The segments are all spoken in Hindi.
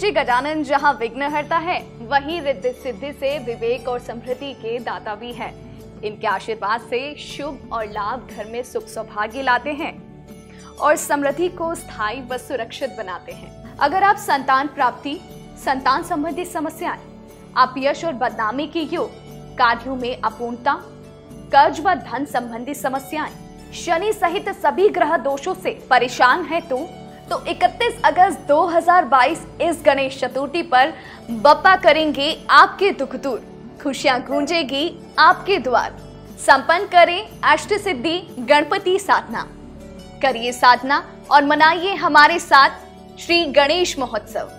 जी गजानन जहाँ विघ्न हरता है वहीं रिद्धि सिद्धि से विवेक और समृद्धि के दाता भी है इनके आशीर्वाद से शुभ और लाभ घर में सुख सौभाग्य लाते हैं और समृद्धि को स्थायी व सुरक्षित बनाते हैं अगर आप संतान प्राप्ति संतान संबंधी समस्याएं आप यश और बदनामी के योग कार्यो में अपूर्णता कर्ज व धन संबंधी समस्याएं शनि सहित सभी ग्रह दोषों से परेशान है तो तो 31 अगस्त 2022 इस गणेश चतुर्थी पर बप्पा करेंगे आपके दुख दूर खुशियां गूंजेगी आपके द्वार संपन्न करें अष्ट सिद्धि गणपति साधना करिए साधना और मनाइए हमारे साथ श्री गणेश महोत्सव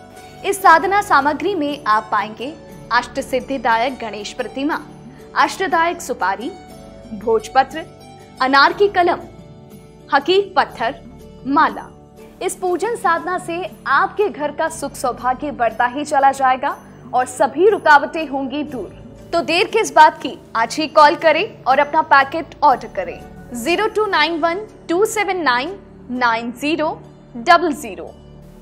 इस साधना सामग्री में आप पाएंगे अष्ट सिद्धिदायक गणेश प्रतिमा अष्टदायक सुपारी भोजपत्र अनार की कलम हकीक पत्थर माला इस पूजन साधना से आपके घर का सुख सौभाग्य बढ़ता ही चला जाएगा और सभी रुकावटें होंगी दूर तो देर किस बात की आज ही कॉल करें और अपना पैकेट ऑर्डर करें zero two nine one two seven nine nine zero double zero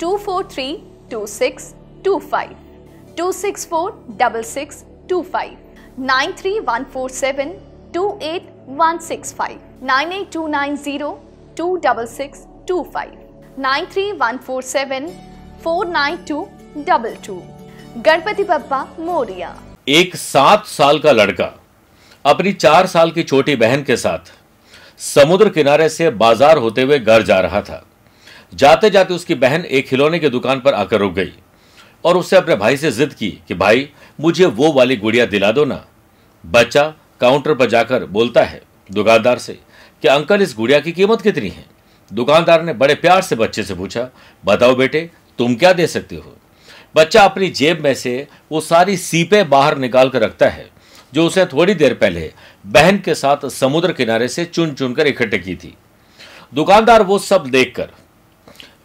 two four three two six two five two six four double six two five nine three one four seven two eight one six five nine eight two nine zero two double six two five 9314749222 Ganpati Bappa Morya एक सात साल का लड़का अपनी चार साल की छोटी बहन के साथ समुद्र किनारे से बाजार होते हुए घर जा रहा था जाते जाते उसकी बहन एक खिलौने की दुकान पर आकर रुक गई और उससे अपने भाई से जिद की कि भाई मुझे वो वाली गुड़िया दिला दो ना बच्चा काउंटर पर जाकर बोलता है दुकानदार से कि अंकल इस गुड़िया की कीमत कितनी है दुकानदार ने बड़े प्यार से बच्चे से पूछा बताओ बेटे तुम क्या दे सकते हो बच्चा अपनी जेब में से वो सारी सीपें बाहर निकाल कर रखता है जो उसने थोड़ी देर पहले बहन के साथ समुद्र किनारे से चुन चुन कर इकट्ठे की थी दुकानदार वो सब देखकर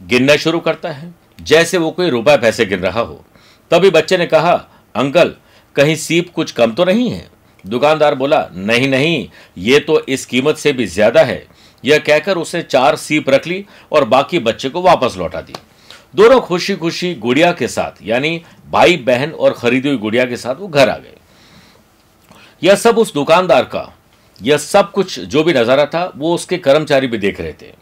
गिनना शुरू करता है जैसे वो कोई रुपए पैसे गिन रहा हो तभी बच्चे ने कहा अंकल कहीं सीप कुछ कम तो नहीं है दुकानदार बोला नहीं नहीं ये तो इस कीमत से भी ज़्यादा है यह कहकर उसने चार सीप रख ली और बाकी बच्चे को वापस लौटा दी दोनों खुशी खुशी गुड़िया के साथ यानी भाई बहन और खरीदी हुई गुड़िया के साथ वो घर आ गए यह सब उस दुकानदार का यह सब कुछ जो भी नज़ारा था वो उसके कर्मचारी भी देख रहे थे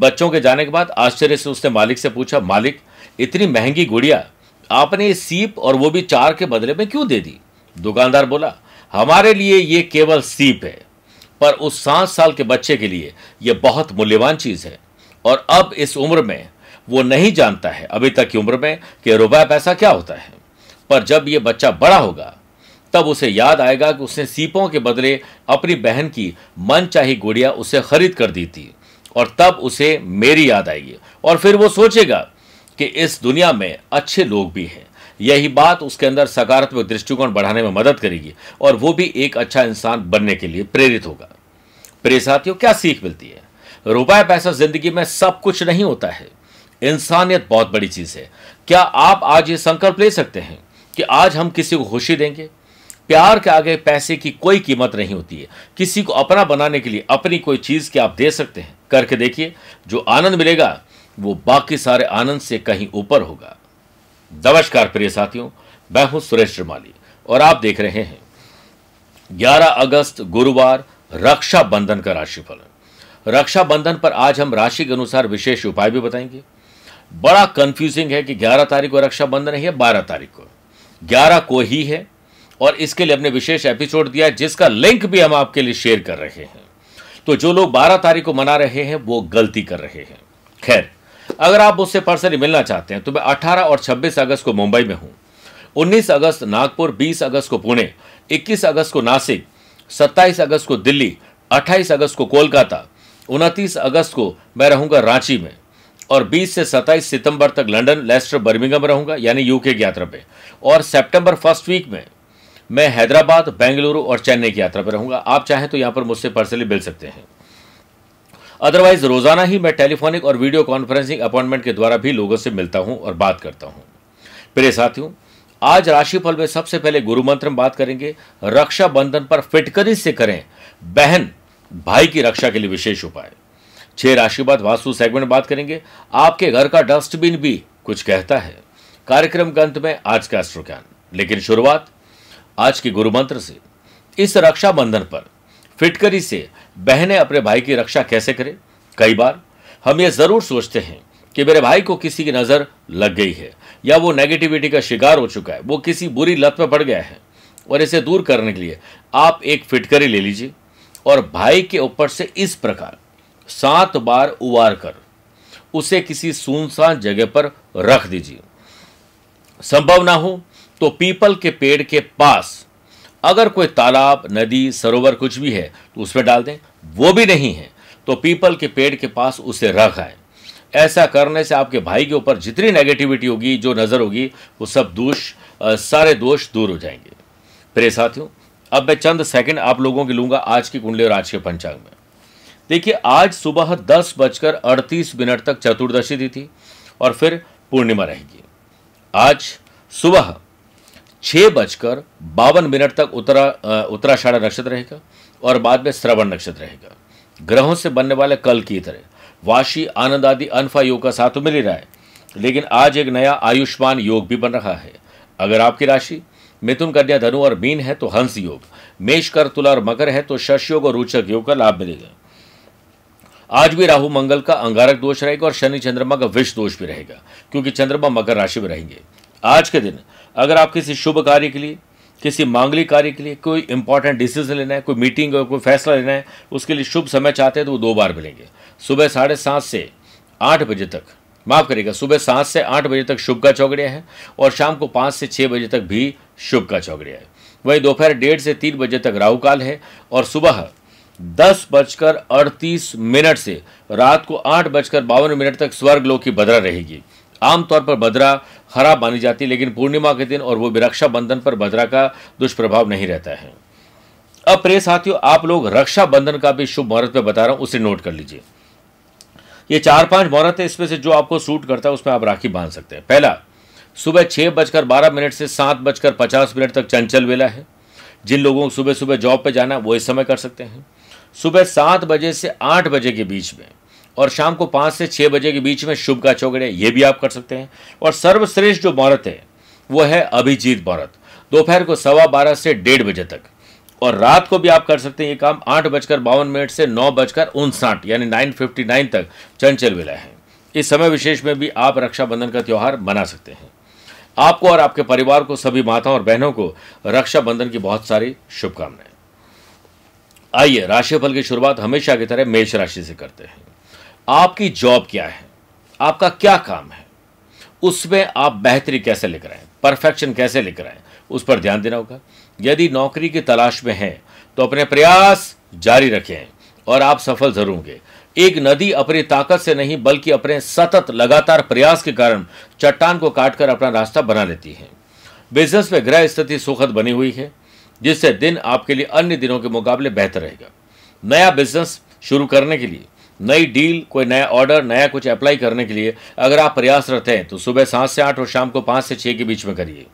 बच्चों के जाने के बाद आश्चर्य से उसने मालिक से पूछा मालिक इतनी महंगी गुड़िया आपने सीप और वो भी चार के बदले में क्यों दे दी दुकानदार बोला हमारे लिए ये केवल सीप है पर उस सात साल के बच्चे के लिए यह बहुत मूल्यवान चीज़ है और अब इस उम्र में वो नहीं जानता है अभी तक की उम्र में कि रुपया पैसा क्या होता है पर जब यह बच्चा बड़ा होगा तब उसे याद आएगा कि उसने सीपों के बदले अपनी बहन की मन चाही गुड़िया उसे खरीद कर दी थी और तब उसे मेरी याद आएगी और फिर वो सोचेगा कि इस दुनिया में अच्छे लोग भी हैं यही बात उसके अंदर सकारात्मक दृष्टिकोण बढ़ाने में मदद करेगी और वो भी एक अच्छा इंसान बनने के लिए प्रेरित होगा प्रिय साथियों क्या सीख मिलती है रुपया पैसा जिंदगी में सब कुछ नहीं होता है इंसानियत बहुत बड़ी चीज़ है क्या आप आज ये संकल्प ले सकते हैं कि आज हम किसी को खुशी देंगे प्यार के आगे पैसे की कोई कीमत नहीं होती है किसी को अपना बनाने के लिए अपनी कोई चीज़ की आप दे सकते हैं करके देखिए जो आनंद मिलेगा वो बाकी सारे आनंद से कहीं ऊपर होगा नमस्कार प्रिय साथियों मैं हूं सुरेश श्रीमाली और आप देख रहे हैं 11 अगस्त गुरुवार रक्षाबंधन का राशिफल रक्षाबंधन पर आज हम राशि के अनुसार विशेष उपाय भी बताएंगे बड़ा कंफ्यूजिंग है कि 11 तारीख को रक्षाबंधन है या तारीख को ग्यारह को ही है और इसके लिए हमने विशेष एपिसोड दिया जिसका लिंक भी हम आपके लिए शेयर कर रहे हैं तो जो लोग 12 तारीख को मना रहे हैं वो गलती कर रहे हैं खैर अगर आप मुझसे पर्सनली मिलना चाहते हैं तो मैं 18 और 26 अगस्त को मुंबई में हूँ 19 अगस्त नागपुर 20 अगस्त को पुणे 21 अगस्त को नासिक 27 अगस्त को दिल्ली 28 अगस्त को कोलकाता 29 अगस्त को मैं रहूंगा रांची में और 20 से 27 सितंबर तक लंदन लेस्टर बर्मिंगम रहूंगा यानी यूके की यात्रा पे और सितंबर फर्स्ट वीक में मैं हैदराबाद बेंगलुरु और चेन्नई की यात्रा पर रहूँगा आप चाहें तो यहाँ पर मुझसे पर्सनली मिल सकते हैं अदरवाइज रोजाना ही मैं टेलीफोनिक और वीडियो कॉन्फ्रेंसिंग अपॉइंटमेंट के द्वारा भी लोगों से मिलता हूं और बात करता हूं प्रिय साथियों आज राशिफल में सबसे पहले गुरु मंत्र में बात करेंगे रक्षाबंधन पर फिटकरी से करें बहन भाई की रक्षा के लिए विशेष उपाय छह राशि बाद वास्तु सेगमेंट बात करेंगे आपके घर का डस्टबिन भी कुछ कहता है कार्यक्रम के अंत में आज का अस्ट्रोज्ञान लेकिन शुरुआत आज के गुरु मंत्र से इस रक्षाबंधन पर फिटकरी से बहनें अपने भाई की रक्षा कैसे करें कई बार हम ये ज़रूर सोचते हैं कि मेरे भाई को किसी की नज़र लग गई है या वो नेगेटिविटी का शिकार हो चुका है वो किसी बुरी लत में पड़ गया है और इसे दूर करने के लिए आप एक फिटकरी ले लीजिए और भाई के ऊपर से इस प्रकार सात बार उबार कर उसे किसी सुनसान जगह पर रख दीजिए संभव ना हो तो पीपल के पेड़ के पास अगर कोई तालाब नदी सरोवर कुछ भी है तो उसमें डाल दें वो भी नहीं है तो पीपल के पेड़ के पास उसे रख आए ऐसा करने से आपके भाई के ऊपर जितनी नेगेटिविटी होगी जो नज़र होगी वो सब दोष सारे दोष दूर हो जाएंगे प्रे साथियों अब मैं चंद सेकंड आप लोगों के लूँगा आज की कुंडली और आज के पंचांग में देखिए आज सुबह दस बजकर अड़तीस मिनट तक चतुर्दशी दी थी और फिर पूर्णिमा रहेगी आज सुबह छः बजकर बावन मिनट तक उत्तरा उत्तराषाढ़ा नक्षत्र रहेगा और बाद में श्रवण नक्षत्र रहेगा ग्रहों से बनने वाले कल की तरह वाशी आनंद आदि अनफा योग का साथ तो मिल ही रहा है लेकिन आज एक नया आयुष्मान योग भी बन रहा है अगर आपकी राशि मिथुन कन्या धनु और मीन है तो हंस योग मेष कर तुला और मकर है तो शश योग और रोचक योग का लाभ मिलेगा आज भी राहु मंगल का अंगारक दोष रहेगा और शनि चंद्रमा का विष दोष भी रहेगा क्योंकि चंद्रमा मकर राशि में रहेंगे आज के दिन अगर आप किसी शुभ कार्य के लिए किसी मांगलिक कार्य के लिए कोई इंपॉर्टेंट डिसीजन लेना है कोई मीटिंग कोई फैसला लेना है उसके लिए शुभ समय चाहते हैं तो वो दो बार मिलेंगे सुबह साढ़े सात से आठ बजे तक माफ करेगा सुबह सात से आठ बजे तक शुभ का चौगड़िया है और शाम को पाँच से छः बजे तक भी शुभ का चौगड़िया है वहीं दोपहर डेढ़ से तीन बजे तक राहुकाल है और सुबह दस बजकर अड़तीस मिनट से रात को आठ बजकर बावन मिनट तक स्वर्ग लोक की बदरा रहेगी आमतौर पर बदरा खराब मानी जाती है लेकिन पूर्णिमा के दिन और वो भी रक्षाबंधन पर बदरा का दुष्प्रभाव नहीं रहता है अब प्रे साथियों आप लोग रक्षाबंधन का भी शुभ मुहूर्त में बता रहा हूं उसे नोट कर लीजिए ये चार पांच मुहूर्त है इसमें से जो आपको सूट करता है उसमें आप राखी बांध सकते हैं पहला सुबह छह बजकर बारह मिनट से सात बजकर पचास मिनट तक चंचल वेला है जिन लोगों को सुबह सुबह जॉब पे जाना वो इस समय कर सकते हैं सुबह सात बजे से आठ बजे के बीच में और शाम को पाँच से छः बजे के बीच में शुभ का चौगड़े ये भी आप कर सकते हैं और सर्वश्रेष्ठ जो मुहूर्त है वो है अभिजीत मुहूर्त दोपहर को सवा बारह से डेढ़ बजे तक और रात को भी आप कर सकते हैं ये काम आठ बजकर बावन मिनट से नौ बजकर उनसाठ यानी नाइन फिफ्टी नाइन तक चंचल विलय है इस समय विशेष में भी आप रक्षाबंधन का त्यौहार मना सकते हैं आपको और आपके परिवार को सभी माताओं और बहनों को रक्षाबंधन की बहुत सारी शुभकामनाएं आइए राशिफल की शुरुआत हमेशा की तरह मेष राशि से करते हैं आपकी जॉब क्या है आपका क्या काम है उसमें आप बेहतरी कैसे लिख रहे हैं परफेक्शन कैसे लिख रहे हैं उस पर ध्यान देना होगा यदि नौकरी की तलाश में हैं तो अपने प्रयास जारी रखें और आप सफल जरूर होंगे एक नदी अपनी ताकत से नहीं बल्कि अपने सतत लगातार प्रयास के कारण चट्टान को काटकर अपना रास्ता बना लेती है बिजनेस में ग्रह स्थिति सुखद बनी हुई है जिससे दिन आपके लिए अन्य दिनों के मुकाबले बेहतर रहेगा नया बिजनेस शुरू करने के लिए नई डील कोई नया ऑर्डर नया कुछ अप्लाई करने के लिए अगर आप प्रयासरत हैं तो सुबह सात से आठ और शाम को पांच से छह के बीच में करिए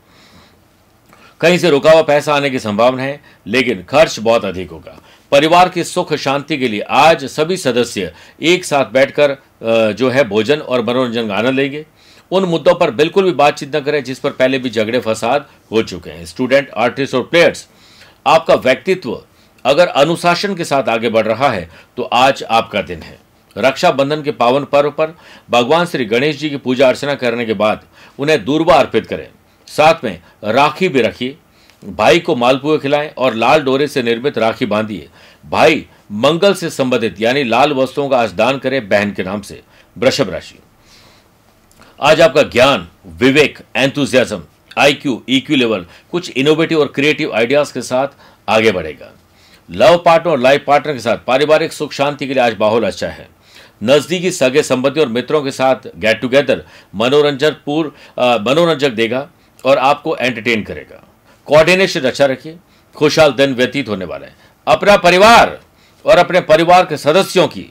कहीं से रुका हुआ पैसा आने की संभावना है लेकिन खर्च बहुत अधिक होगा परिवार की सुख शांति के लिए आज सभी सदस्य एक साथ बैठकर जो है भोजन और मनोरंजन का आनंद लेंगे उन मुद्दों पर बिल्कुल भी बातचीत न करें जिस पर पहले भी झगड़े फसाद हो चुके हैं स्टूडेंट आर्टिस्ट और प्लेयर्स आपका व्यक्तित्व अगर अनुशासन के साथ आगे बढ़ रहा है तो आज आपका दिन है रक्षाबंधन के पावन पर्व पर भगवान श्री गणेश जी की पूजा अर्चना करने के बाद उन्हें दूरबा अर्पित करें साथ में राखी भी रखिए भाई को मालपुए खिलाएं और लाल डोरे से निर्मित राखी बांधिए भाई मंगल से संबंधित यानी लाल वस्तुओं का आज दान करें बहन के नाम से वृषभ राशि आज आपका ज्ञान विवेक एंथुजियाज्म आई क्यू लेवल कुछ इनोवेटिव और क्रिएटिव आइडियाज के साथ आगे बढ़ेगा लव पार्टनर और लाइफ पार्टनर के साथ पारिवारिक सुख शांति के लिए आज माहौल अच्छा है नज़दीकी सगे संबंधी और मित्रों के साथ गेट टुगेदर मनोरंजन पूर्व मनोरंजक देगा और आपको एंटरटेन करेगा कोऑर्डिनेशन अच्छा रखिए खुशहाल दिन व्यतीत होने वाले हैं अपना परिवार और अपने परिवार के सदस्यों की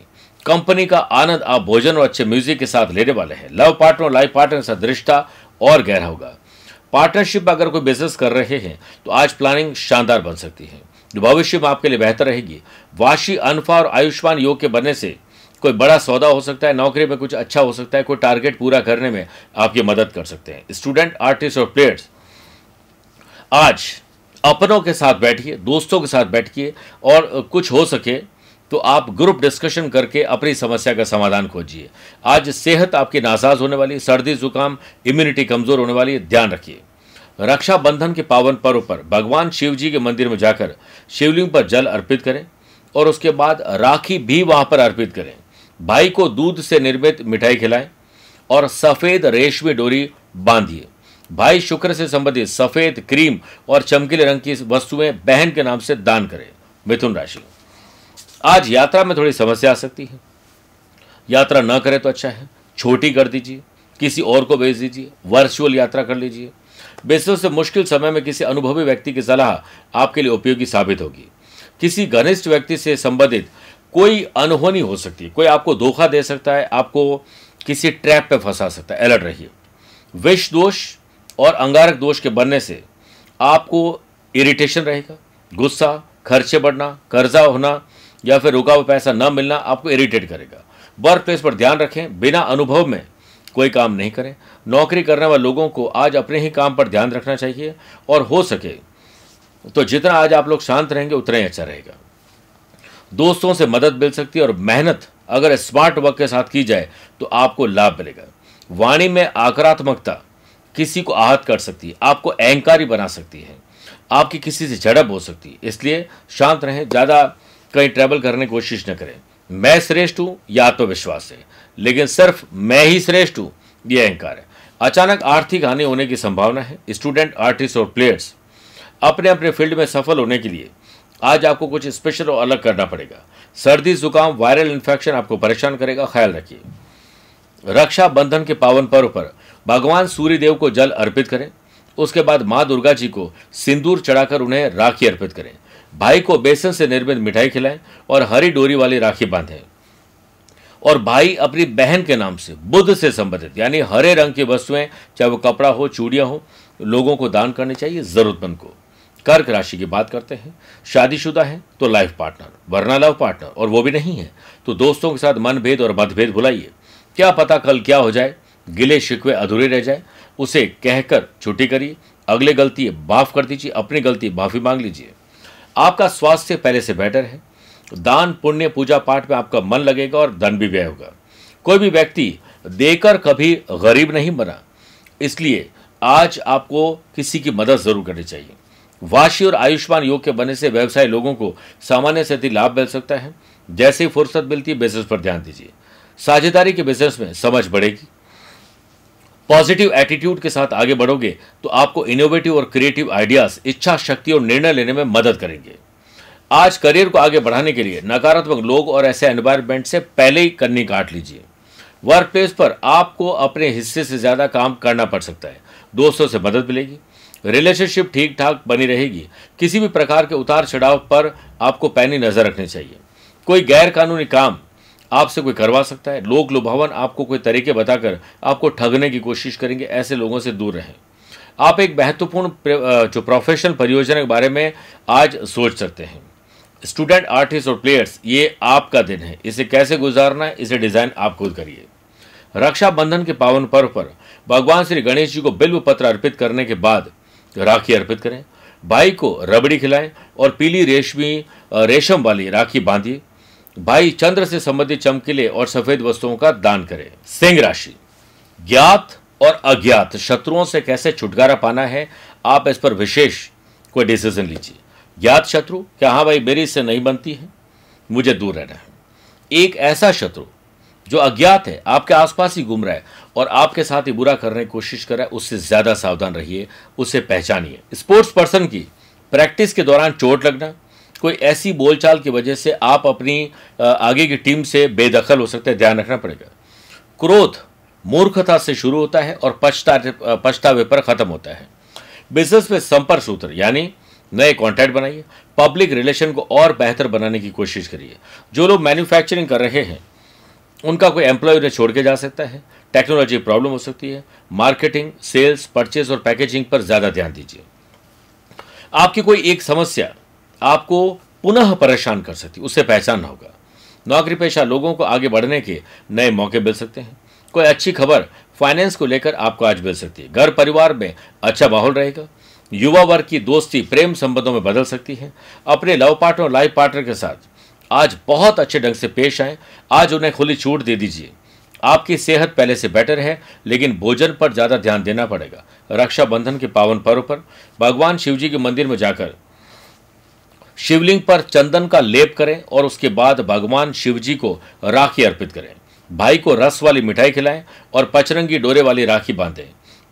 कंपनी का आनंद आप भोजन और अच्छे म्यूजिक के साथ लेने वाले हैं लव पार्टनर और लाइफ पार्टनर के साथ रिश्ता और गहरा होगा पार्टनरशिप अगर कोई बिजनेस कर रहे हैं तो आज प्लानिंग शानदार बन सकती है जो भविष्य में आपके लिए बेहतर रहेगी वाशी अनफा और आयुष्मान योग के बनने से कोई बड़ा सौदा हो सकता है नौकरी में कुछ अच्छा हो सकता है कोई टारगेट पूरा करने में आपकी मदद कर सकते हैं स्टूडेंट आर्टिस्ट और प्लेयर्स आज अपनों के साथ बैठिए दोस्तों के साथ बैठिए और कुछ हो सके तो आप ग्रुप डिस्कशन करके अपनी समस्या का समाधान खोजिए आज सेहत आपकी नासाज होने वाली सर्दी जुकाम इम्यूनिटी कमज़ोर होने वाली ध्यान रखिए रक्षाबंधन के पावन पर्व पर भगवान शिव जी के मंदिर में जाकर शिवलिंग पर जल अर्पित करें और उसके बाद राखी भी वहां पर अर्पित करें भाई को दूध से निर्मित मिठाई खिलाएं और सफ़ेद रेशमी डोरी बांधिए भाई शुक्र से संबंधित सफ़ेद क्रीम और चमकीले रंग की वस्तुएं बहन के नाम से दान करें मिथुन राशि आज यात्रा में थोड़ी समस्या आ सकती है यात्रा न करें तो अच्छा है छोटी कर दीजिए किसी और को भेज दीजिए वर्चुअल यात्रा कर लीजिए बेसोस से मुश्किल समय में किसी अनुभवी व्यक्ति की सलाह आपके लिए उपयोगी साबित होगी किसी घनिष्ठ व्यक्ति से संबंधित कोई अनहोनी हो सकती है कोई आपको धोखा दे सकता है आपको किसी ट्रैप पे फंसा सकता है अलर्ट रहिए विष दोष और अंगारक दोष के बनने से आपको इरिटेशन रहेगा गुस्सा खर्चे बढ़ना कर्जा होना या फिर रुका हुआ पैसा न मिलना आपको इरिटेट करेगा वर्क प्लेस पर ध्यान रखें बिना अनुभव में कोई काम नहीं करें नौकरी करने वाले लोगों को आज अपने ही काम पर ध्यान रखना चाहिए और हो सके तो जितना आज आप लोग शांत रहेंगे उतना ही अच्छा रहेगा दोस्तों से मदद मिल सकती है और मेहनत अगर स्मार्ट वर्क के साथ की जाए तो आपको लाभ मिलेगा वाणी में आकारात्मकता किसी को आहत कर सकती है आपको अहंकारी बना सकती है आपकी किसी से झड़प हो सकती है इसलिए शांत रहें ज़्यादा कहीं ट्रैवल करने की कोशिश न करें मैं श्रेष्ठ हूँ या आत्मविश्वास तो है लेकिन सिर्फ मैं ही श्रेष्ठ हूं यह अहंकार है अचानक आर्थिक हानि होने की संभावना है स्टूडेंट आर्टिस्ट और प्लेयर्स अपने अपने फील्ड में सफल होने के लिए आज आपको कुछ स्पेशल और अलग करना पड़ेगा सर्दी जुकाम वायरल इन्फेक्शन आपको परेशान करेगा ख्याल रखिए रक्षा बंधन के पावन पर्व पर भगवान सूर्यदेव को जल अर्पित करें उसके बाद माँ दुर्गा जी को सिंदूर चढ़ाकर उन्हें राखी अर्पित करें भाई को बेसन से निर्मित मिठाई खिलाएं और हरी डोरी वाली राखी बांधें और भाई अपनी बहन के नाम से बुद्ध से संबंधित यानी हरे रंग की वस्तुएं चाहे वो कपड़ा हो चूड़ियाँ हो लोगों को दान करने चाहिए ज़रूरतमंद को कर्क राशि की बात करते हैं शादीशुदा है तो लाइफ पार्टनर वरना लव पार्टनर और वो भी नहीं है तो दोस्तों के साथ मनभेद और मतभेद भुलाइए क्या पता कल क्या हो जाए गिले शिकवे अधूरे रह जाए उसे कहकर छुट्टी करिए अगले गलती माफ कर दीजिए अपनी गलती माफी मांग लीजिए आपका स्वास्थ्य पहले से बेटर है दान पुण्य पूजा पाठ में आपका मन लगेगा और धन भी व्यय होगा कोई भी व्यक्ति देकर कभी गरीब नहीं बना इसलिए आज आपको किसी की मदद जरूर करनी चाहिए वाशी और आयुष्मान योग के बनने से व्यवसाय लोगों को सामान्य से अधिक लाभ मिल सकता है जैसे ही फुर्सत मिलती है बिजनेस पर ध्यान दीजिए साझेदारी के बिजनेस में समझ बढ़ेगी पॉजिटिव एटीट्यूड के साथ आगे बढ़ोगे तो आपको इनोवेटिव और क्रिएटिव आइडियाज इच्छा शक्ति और निर्णय लेने में मदद करेंगे आज करियर को आगे बढ़ाने के लिए नकारात्मक लोग और ऐसे एनवायरमेंट से पहले ही करनी काट लीजिए वर्क प्लेस पर आपको अपने हिस्से से ज़्यादा काम करना पड़ सकता है दोस्तों से मदद मिलेगी रिलेशनशिप ठीक ठाक बनी रहेगी किसी भी प्रकार के उतार चढ़ाव पर आपको पैनी नज़र रखनी चाहिए कोई गैरकानूनी काम आपसे कोई करवा सकता है लोग लुभावन आपको कोई तरीके बताकर आपको ठगने की कोशिश करेंगे ऐसे लोगों से दूर रहें आप एक महत्वपूर्ण जो प्रोफेशनल परियोजना के बारे में आज सोच सकते हैं स्टूडेंट आर्टिस्ट और प्लेयर्स ये आपका दिन है इसे कैसे गुजारना है इसे डिजाइन आप खुद करिए रक्षाबंधन के पावन पर्व पर भगवान श्री गणेश जी को बिल्व पत्र अर्पित करने के बाद राखी अर्पित करें भाई को रबड़ी खिलाएं और पीली रेशमी रेशम वाली राखी बांधिए भाई चंद्र से संबंधित चमकीले और सफेद वस्तुओं का दान करें सिंह राशि ज्ञात और अज्ञात शत्रुओं से कैसे छुटकारा पाना है आप इस पर विशेष कोई डिसीजन लीजिए ज्ञात शत्रु क्या हाँ भाई मेरी इससे नहीं बनती है मुझे दूर रहना है एक ऐसा शत्रु जो अज्ञात है आपके आसपास ही घूम रहा है और आपके साथ ही बुरा करने की कोशिश कर रहा है उससे ज़्यादा सावधान रहिए उससे पहचानिए स्पोर्ट्स पर्सन की प्रैक्टिस के दौरान चोट लगना कोई ऐसी बोलचाल की वजह से आप अपनी आगे की टीम से बेदखल हो सकते हैं ध्यान रखना पड़ेगा क्रोध मूर्खता से शुरू होता है और पछता पछतावे पर ख़त्म होता है बिजनेस में संपर्क सूत्र यानी नए कॉन्टैक्ट बनाइए पब्लिक रिलेशन को और बेहतर बनाने की कोशिश करिए जो लोग मैन्युफैक्चरिंग कर रहे हैं उनका कोई एम्प्लॉय उन्हें छोड़ के जा सकता है टेक्नोलॉजी प्रॉब्लम हो सकती है मार्केटिंग सेल्स परचेज और पैकेजिंग पर ज़्यादा ध्यान दीजिए आपकी कोई एक समस्या आपको पुनः परेशान कर सकती उससे पहचानना होगा नौकरी पेशा लोगों को आगे बढ़ने के नए मौके मिल सकते हैं कोई अच्छी खबर फाइनेंस को लेकर आपको आज मिल सकती है घर परिवार में अच्छा माहौल रहेगा युवा वर्ग की दोस्ती प्रेम संबंधों में बदल सकती है अपने लव पार्टनर और लाइफ पार्टनर के साथ आज बहुत अच्छे ढंग से पेश आए आज उन्हें खुली छूट दे दीजिए आपकी सेहत पहले से बेटर है लेकिन भोजन पर ज़्यादा ध्यान देना पड़ेगा रक्षाबंधन के पावन पर्व पर भगवान शिव जी के मंदिर में जाकर शिवलिंग पर चंदन का लेप करें और उसके बाद भगवान शिव जी को राखी अर्पित करें भाई को रस वाली मिठाई खिलाएं और पचरंगी डोरे वाली राखी बांधें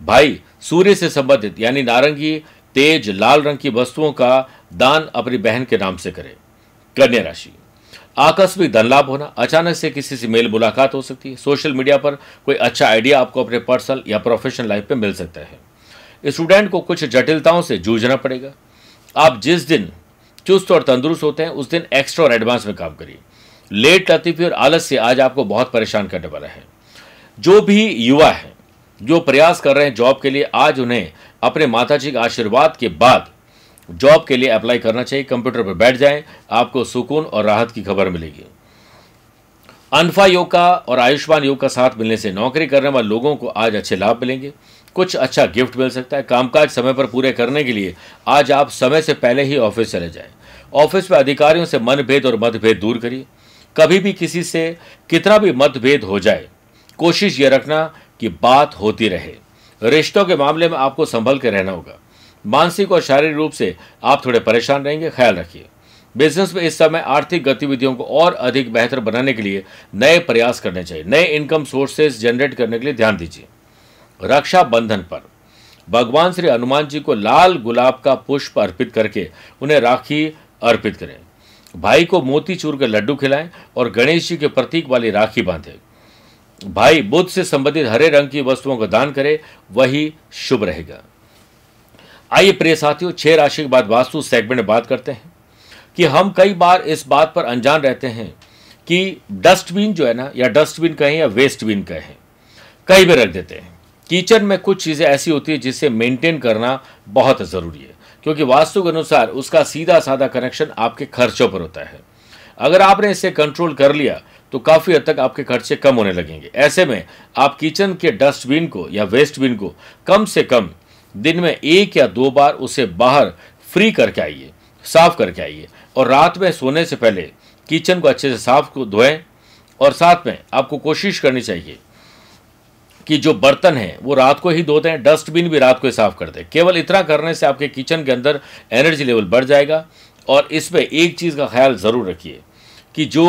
भाई सूर्य से संबंधित यानी नारंगी तेज लाल रंग की वस्तुओं का दान अपनी बहन के नाम से करें कन्या राशि आकस्मिक धन लाभ होना अचानक से किसी से मेल मुलाकात हो सकती है सोशल मीडिया पर कोई अच्छा आइडिया आपको अपने पर्सनल या प्रोफेशनल लाइफ में मिल सकता है स्टूडेंट को कुछ जटिलताओं से जूझना पड़ेगा आप जिस दिन चुस्त और तंदुरुस्त होते हैं उस दिन एक्स्ट्रा और एडवांस में काम करिए लेट लतीफी और आलस से आज आपको बहुत परेशान करने वाला है जो भी युवा है जो प्रयास कर रहे हैं जॉब के लिए आज उन्हें अपने माता के आशीर्वाद के बाद जॉब के लिए अप्लाई करना चाहिए कंप्यूटर पर बैठ जाएं आपको सुकून और राहत की खबर मिलेगी अनफा योग का और आयुष्मान योग का साथ मिलने से नौकरी करने वाले लोगों को आज अच्छे लाभ मिलेंगे कुछ अच्छा गिफ्ट मिल सकता है कामकाज समय पर पूरे करने के लिए आज आप समय से पहले ही ऑफिस चले जाएं ऑफिस में अधिकारियों से मनभेद और मतभेद दूर करिए कभी भी किसी से कितना भी मतभेद हो जाए कोशिश ये रखना कि बात होती रहे रिश्तों के मामले में आपको संभल के रहना होगा मानसिक और शारीरिक रूप से आप थोड़े परेशान रहेंगे ख्याल रखिए बिजनेस में इस समय आर्थिक गतिविधियों को और अधिक बेहतर बनाने के लिए नए प्रयास करने चाहिए नए इनकम सोर्सेज जनरेट करने के लिए ध्यान दीजिए रक्षाबंधन पर भगवान श्री हनुमान जी को लाल गुलाब का पुष्प अर्पित करके उन्हें राखी अर्पित करें भाई को मोती चूर के लड्डू खिलाएं और गणेश जी के प्रतीक वाली राखी बांधें भाई बुद्ध से संबंधित हरे रंग की वस्तुओं का दान करें वही शुभ रहेगा आइए प्रिय साथियों छह राशि के बाद वास्तु सेगमेंट में बात करते हैं कि हम कई बार इस बात पर अनजान रहते हैं कि डस्टबिन जो है ना या डस्टबिन कहें या वेस्टबिन कहें कहीं भी रख देते हैं किचन में कुछ चीज़ें ऐसी होती है जिसे मेंटेन करना बहुत ज़रूरी है क्योंकि वास्तु के अनुसार उसका सीधा साधा कनेक्शन आपके खर्चों पर होता है अगर आपने इसे कंट्रोल कर लिया तो काफ़ी हद तक आपके खर्चे कम होने लगेंगे ऐसे में आप किचन के डस्टबिन को या वेस्टबिन को कम से कम दिन में एक या दो बार उसे बाहर फ्री करके आइए साफ करके आइए और रात में सोने से पहले किचन को अच्छे से साफ को धोएं और साथ में आपको कोशिश करनी चाहिए कि जो बर्तन हैं वो रात को ही धो दें डस्टबिन भी रात को ही साफ कर दें केवल इतना करने से आपके किचन के अंदर एनर्जी लेवल बढ़ जाएगा और इसमें एक चीज़ का ख्याल ज़रूर रखिए कि जो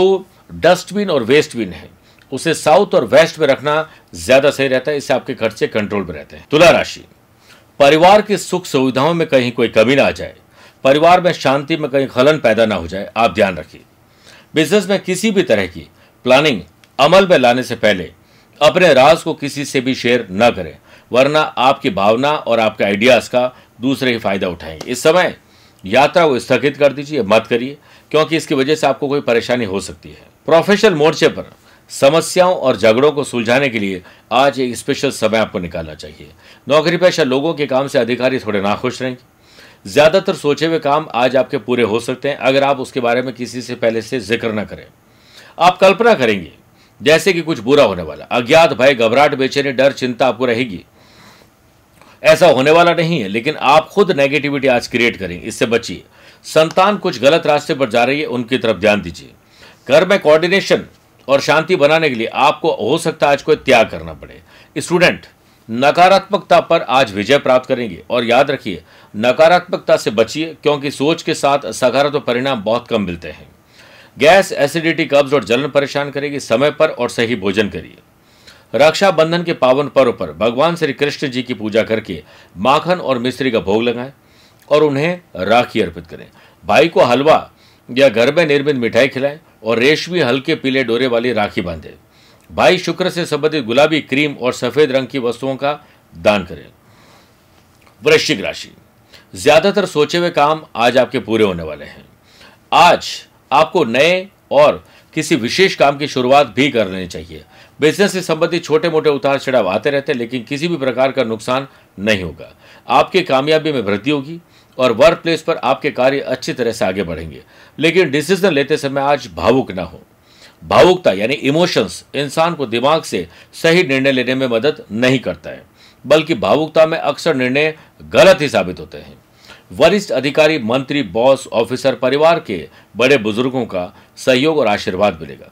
डस्टबिन और वेस्टबिन है उसे साउथ और वेस्ट में रखना ज्यादा सही रहता है इससे आपके खर्चे कंट्रोल में रहते हैं तुला राशि परिवार की सुख सुविधाओं में कहीं कोई कमी ना आ जाए परिवार में शांति में कहीं खलन पैदा ना हो जाए आप ध्यान रखिए बिजनेस में किसी भी तरह की प्लानिंग अमल में लाने से पहले अपने राज को किसी से भी शेयर न करें वरना आपकी भावना और आपके आइडियाज़ का दूसरे ही फायदा उठाएंगे इस समय यात्रा को स्थगित कर दीजिए मत करिए क्योंकि इसकी वजह से आपको कोई परेशानी हो सकती है प्रोफेशनल मोर्चे पर समस्याओं और झगड़ों को सुलझाने के लिए आज एक स्पेशल समय आपको निकालना चाहिए नौकरी पेशा लोगों के काम से अधिकारी थोड़े नाखुश रहेंगे ज़्यादातर सोचे हुए काम आज आपके पूरे हो सकते हैं अगर आप उसके बारे में किसी से पहले से जिक्र न करें आप कल्पना करेंगे जैसे कि कुछ बुरा होने वाला अज्ञात भय घबराहट बेचैनी डर चिंता आपको रहेगी ऐसा होने वाला नहीं है लेकिन आप खुद नेगेटिविटी आज क्रिएट करें इससे बचिए संतान कुछ गलत रास्ते पर जा रही है उनकी तरफ ध्यान दीजिए घर में कोऑर्डिनेशन और शांति बनाने के लिए आपको हो सकता है आज कोई त्याग करना पड़े स्टूडेंट नकारात्मकता पर आज विजय प्राप्त करेंगे और याद रखिए नकारात्मकता से बचिए क्योंकि सोच के साथ सकारात्मक परिणाम बहुत कम मिलते हैं गैस एसिडिटी कब्ज और जलन परेशान करेगी समय पर और सही भोजन करिए रक्षाबंधन के पावन पर्व पर भगवान श्री कृष्ण जी की पूजा करके माखन और मिश्री का भोग लगाएं और उन्हें राखी अर्पित करें भाई को हलवा या घर में निर्मित मिठाई खिलाएं और रेशमी हल्के पीले डोरे वाली राखी बांधे भाई शुक्र से संबंधित गुलाबी क्रीम और सफ़ेद रंग की वस्तुओं का दान करें वृश्चिक राशि ज़्यादातर सोचे हुए काम आज आपके पूरे होने वाले हैं आज आपको नए और किसी विशेष काम की शुरुआत भी कर लेनी चाहिए बिजनेस से संबंधित छोटे मोटे उतार चढ़ाव आते रहते हैं लेकिन किसी भी प्रकार का नुकसान नहीं होगा आपकी कामयाबी में वृद्धि होगी और वर्क प्लेस पर आपके कार्य अच्छी तरह से आगे बढ़ेंगे लेकिन डिसीजन लेते समय आज भावुक ना हो भावुकता यानी इमोशंस इंसान को दिमाग से सही निर्णय लेने में मदद नहीं करता है बल्कि भावुकता में अक्सर निर्णय गलत ही साबित होते हैं वरिष्ठ अधिकारी मंत्री बॉस ऑफिसर परिवार के बड़े बुजुर्गों का सहयोग और आशीर्वाद मिलेगा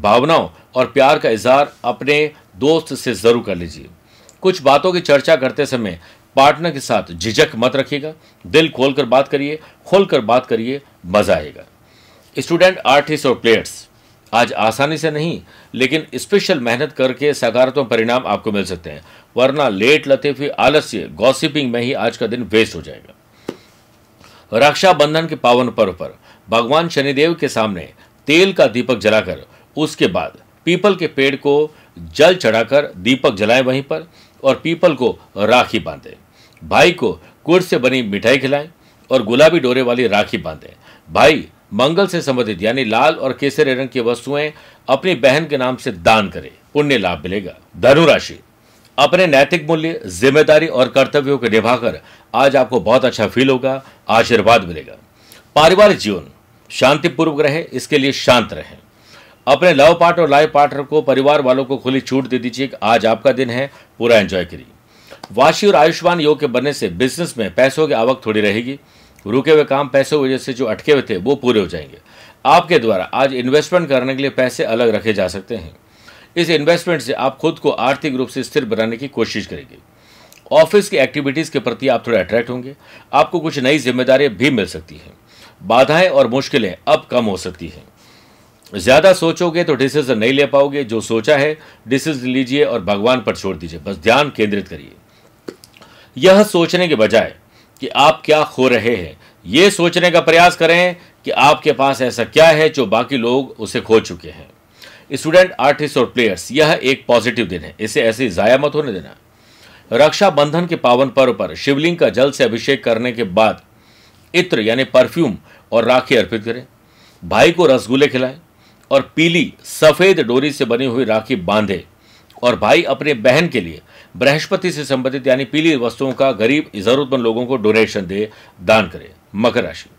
भावनाओं और प्यार का इजहार अपने दोस्त से जरूर कर लीजिए कुछ बातों की चर्चा करते समय पार्टनर के साथ झिझक मत रखिएगा दिल खोलकर बात करिए खोलकर बात करिए मजा आएगा स्टूडेंट आर्टिस्ट और प्लेयर्स आज आसानी से नहीं लेकिन स्पेशल मेहनत करके सकारात्मक परिणाम आपको मिल सकते हैं वरना लेट लतीफी आलस्य गॉसिपिंग में ही आज का दिन वेस्ट हो जाएगा रक्षाबंधन के पावन पर्व पर भगवान शनिदेव के सामने तेल का दीपक जलाकर उसके बाद पीपल के पेड़ को जल चढ़ाकर दीपक जलाएं वहीं पर और पीपल को राखी बांधें भाई को कुर से बनी मिठाई खिलाएं और गुलाबी डोरे वाली राखी बांधें भाई मंगल से संबंधित यानी लाल और केसरे रंग की वस्तुएं अपनी बहन के नाम से दान करें पुण्य लाभ मिलेगा धनुराशि अपने नैतिक मूल्य जिम्मेदारी और कर्तव्यों को निभाकर आज आपको बहुत अच्छा फील होगा आशीर्वाद मिलेगा पारिवारिक जीवन शांतिपूर्वक रहे इसके लिए शांत रहें अपने लव पार्ट और लाइफ पार्टनर को परिवार वालों को खुली छूट दे दीजिए आज आपका दिन है पूरा एंजॉय करिए वाशी और आयुष्मान योग के बनने से बिजनेस में पैसों की आवक थोड़ी रहेगी रुके हुए काम पैसों की वजह से जो अटके हुए थे वो पूरे हो जाएंगे आपके द्वारा आज इन्वेस्टमेंट करने के लिए पैसे अलग रखे जा सकते हैं इस इन्वेस्टमेंट से आप खुद को आर्थिक रूप से स्थिर बनाने की कोशिश करेंगे ऑफिस की एक्टिविटीज़ के प्रति आप थोड़े अट्रैक्ट होंगे आपको कुछ नई जिम्मेदारियां भी मिल सकती हैं बाधाएं और मुश्किलें अब कम हो सकती हैं ज़्यादा सोचोगे तो डिसीजन नहीं ले पाओगे जो सोचा है डिसीजन लीजिए और भगवान पर छोड़ दीजिए बस ध्यान केंद्रित करिए यह सोचने के बजाय कि आप क्या खो रहे हैं ये सोचने का प्रयास करें कि आपके पास ऐसा क्या है जो बाकी लोग उसे खो चुके हैं स्टूडेंट आर्टिस्ट और प्लेयर्स यह एक पॉजिटिव दिन है इसे ऐसे ज़ाया मत होने देना रक्षाबंधन के पावन पर्व पर शिवलिंग का जल से अभिषेक करने के बाद इत्र यानी परफ्यूम और राखी अर्पित करें भाई को रसगुल्ले खिलाएं और पीली सफ़ेद डोरी से बनी हुई राखी बांधे और भाई अपने बहन के लिए बृहस्पति से संबंधित यानी पीली वस्तुओं का गरीब जरूरतमंद लोगों को डोनेशन दे दान करें मकर राशि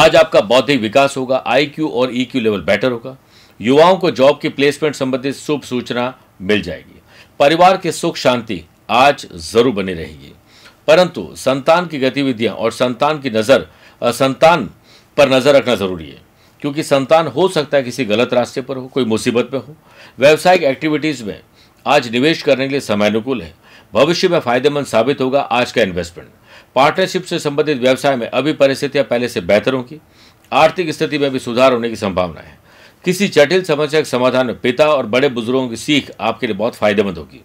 आज आपका बौद्धिक विकास होगा आईक्यू और ईक्यू लेवल बेटर होगा युवाओं को जॉब की प्लेसमेंट संबंधित शुभ सूचना मिल जाएगी परिवार के सुख शांति आज जरूर बनी रहेगी परंतु संतान की गतिविधियां और संतान की नज़र संतान पर नज़र रखना जरूरी है क्योंकि संतान हो सकता है किसी गलत रास्ते पर हो कोई मुसीबत में हो व्यावसायिक एक्टिविटीज़ में आज निवेश करने के लिए समयानुकूल है भविष्य में फायदेमंद साबित होगा आज का इन्वेस्टमेंट पार्टनरशिप से संबंधित व्यवसाय में अभी परिस्थितियां पहले से बेहतर होंगी आर्थिक स्थिति में भी सुधार होने की संभावना है किसी जटिल समस्या के समाधान में पिता और बड़े बुजुर्गों की सीख आपके लिए बहुत फायदेमंद होगी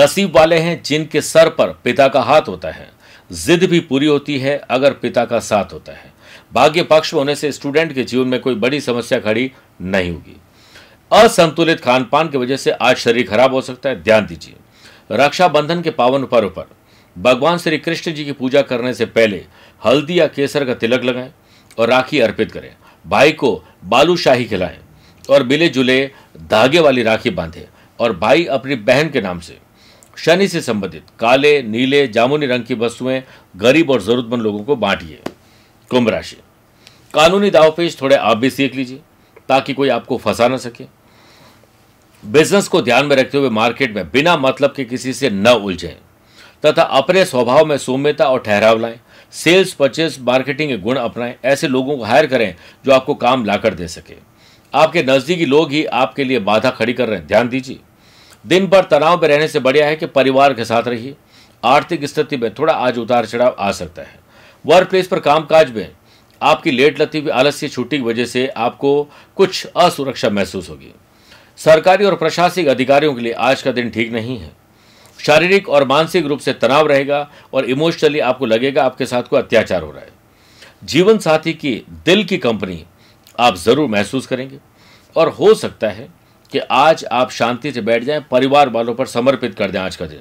नसीब वाले हैं जिनके सर पर पिता का हाथ होता है जिद भी पूरी होती है अगर पिता का साथ होता है भाग्य पक्ष होने से स्टूडेंट के जीवन में कोई बड़ी समस्या खड़ी नहीं होगी असंतुलित खान पान की वजह से आज शरीर खराब हो सकता है ध्यान दीजिए रक्षाबंधन के पावन पर्व पर भगवान श्री कृष्ण जी की पूजा करने से पहले हल्दी या केसर का तिलक लगाएं और राखी अर्पित करें भाई को बालूशाही खिलाएं और मिले जुले धागे वाली राखी बांधें और भाई अपनी बहन के नाम से शनि से संबंधित काले नीले जामुनी रंग की वस्तुएं गरीब और ज़रूरतमंद लोगों को बांटिए कुंभ राशि कानूनी दाव पेश थोड़े आप भी सीख लीजिए ताकि कोई आपको फंसा ना सके बिजनेस को ध्यान में रखते हुए मार्केट में बिना मतलब के किसी से न उलझें तथा अपने स्वभाव में सौम्यता और ठहराव लाएं सेल्स परचेस मार्केटिंग के गुण अपनाएं ऐसे लोगों को हायर करें जो आपको काम लाकर दे सके आपके नज़दीकी लोग ही आपके लिए बाधा खड़ी कर रहे हैं ध्यान दीजिए दिन भर तनाव में रहने से बढ़िया है कि परिवार के साथ रहिए आर्थिक स्थिति में थोड़ा आज उतार चढ़ाव आ सकता है वर्क प्लेस पर कामकाज में आपकी लेट लती हुई आलस्य छुट्टी की वजह से आपको कुछ असुरक्षा महसूस होगी सरकारी और प्रशासनिक अधिकारियों के लिए आज का दिन ठीक नहीं है शारीरिक और मानसिक रूप से तनाव रहेगा और इमोशनली आपको लगेगा आपके साथ कोई अत्याचार हो रहा है जीवन साथी की दिल की कंपनी आप ज़रूर महसूस करेंगे और हो सकता है कि आज आप शांति से बैठ जाएं परिवार वालों पर समर्पित कर दें आज का दिन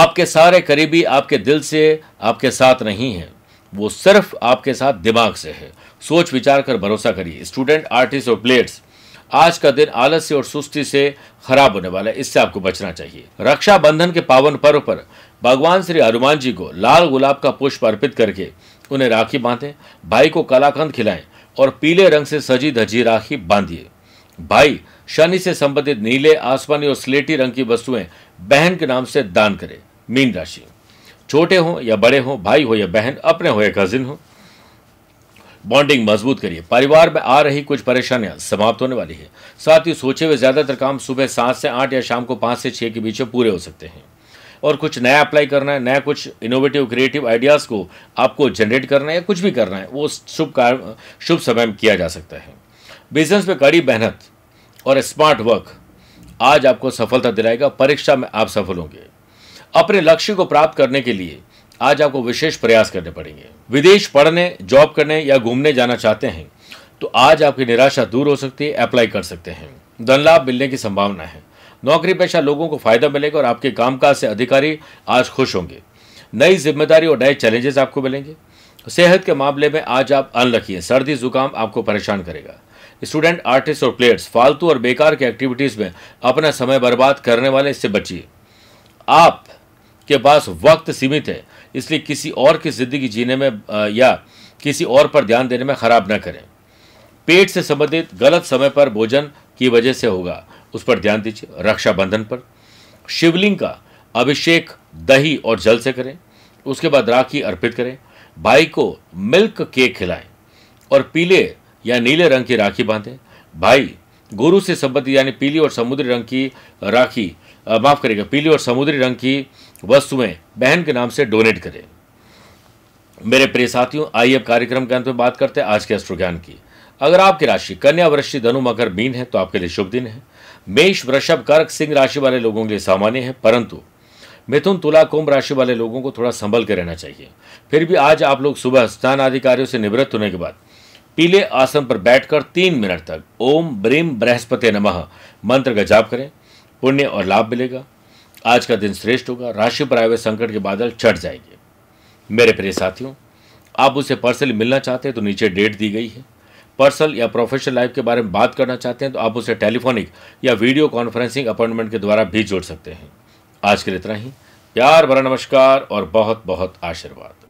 आपके सारे करीबी आपके दिल से आपके साथ नहीं है वो सिर्फ आपके साथ दिमाग से है सोच विचार कर भरोसा करिए स्टूडेंट आर्टिस्ट और प्लेयर्स आज का दिन आलस्य और सुस्ती से खराब होने वाला है इससे आपको बचना चाहिए रक्षाबंधन के पावन पर्व पर भगवान श्री हनुमान जी को लाल गुलाब का पुष्प अर्पित करके उन्हें राखी बांधे भाई को कलाकंद खिलाएं और पीले रंग से सजी धजी राखी बांधिए भाई शनि से संबंधित नीले आसमानी और स्लेटी रंग की वस्तुएं बहन के नाम से दान करें मीन राशि छोटे हों या बड़े हों भाई हो या बहन अपने हो या कजिन हो बॉन्डिंग मजबूत करिए परिवार में आ रही कुछ परेशानियां समाप्त होने वाली है साथ ही सोचे हुए ज़्यादातर काम सुबह सात से आठ या शाम को पाँच से छः के बीच में पूरे हो सकते हैं और कुछ नया अप्लाई करना है नया कुछ इनोवेटिव क्रिएटिव आइडियाज़ को आपको जनरेट करना है या कुछ भी करना है वो शुभ कार्य शुभ समय में किया जा सकता है बिजनेस में कड़ी मेहनत और स्मार्ट वर्क आज आपको सफलता दिलाएगा परीक्षा में आप सफल होंगे अपने लक्ष्य को प्राप्त करने के लिए आज आपको विशेष प्रयास करने पड़ेंगे विदेश पढ़ने जॉब करने या घूमने जाना चाहते हैं तो आज आपकी निराशा दूर हो सकती है अप्लाई कर सकते हैं धन लाभ मिलने की संभावना है नौकरी पेशा लोगों को फायदा मिलेगा और आपके कामकाज से अधिकारी आज खुश होंगे नई जिम्मेदारी और नए चैलेंजेस आपको मिलेंगे सेहत के मामले में आज आप अनलकी हैं सर्दी जुकाम आपको परेशान करेगा स्टूडेंट आर्टिस्ट और प्लेयर्स फालतू और बेकार के एक्टिविटीज़ में अपना समय बर्बाद करने वाले इससे बचिए आप के पास वक्त सीमित है इसलिए किसी और की ज़िंदगी जीने में या किसी और पर ध्यान देने में ख़राब ना करें पेट से संबंधित गलत समय पर भोजन की वजह से होगा उस पर ध्यान दीजिए रक्षाबंधन पर शिवलिंग का अभिषेक दही और जल से करें उसके बाद राखी अर्पित करें भाई को मिल्क केक खिलाएं और पीले या नीले रंग की राखी बांधें भाई गुरु से संबंधित यानी पीली और समुद्री रंग की राखी माफ करेगा पीली और समुद्री रंग की वस्तुएं बहन के नाम से डोनेट करें मेरे प्रिय साथियों आइए अब कार्यक्रम के अंत में बात करते हैं आज के अस्त्र ज्ञान की अगर आपकी राशि कन्या वृष्टि धनु मकर मीन है तो आपके लिए शुभ दिन है मेष वृषभ कर्क सिंह राशि वाले लोगों के लिए सामान्य है परंतु मिथुन तुला कुंभ राशि वाले लोगों को थोड़ा संभल के रहना चाहिए फिर भी आज आप लोग सुबह स्नान अधिकारियों से निवृत्त होने के बाद पीले आसन पर बैठकर तीन मिनट तक ओम ब्रीम बृहस्पति नमः मंत्र का जाप करें पुण्य और लाभ मिलेगा आज का दिन श्रेष्ठ होगा राशि पर आए हुए संकट के बादल चढ़ जाएंगे मेरे प्रिय साथियों आप उसे पर्सनली मिलना चाहते हैं तो नीचे डेट दी गई है पर्सनल या प्रोफेशनल लाइफ के बारे में बात करना चाहते हैं तो आप उसे टेलीफोनिक या वीडियो कॉन्फ्रेंसिंग अपॉइंटमेंट के द्वारा भी जोड़ सकते हैं आज के लिए इतना ही प्यार भरा नमस्कार और बहुत बहुत आशीर्वाद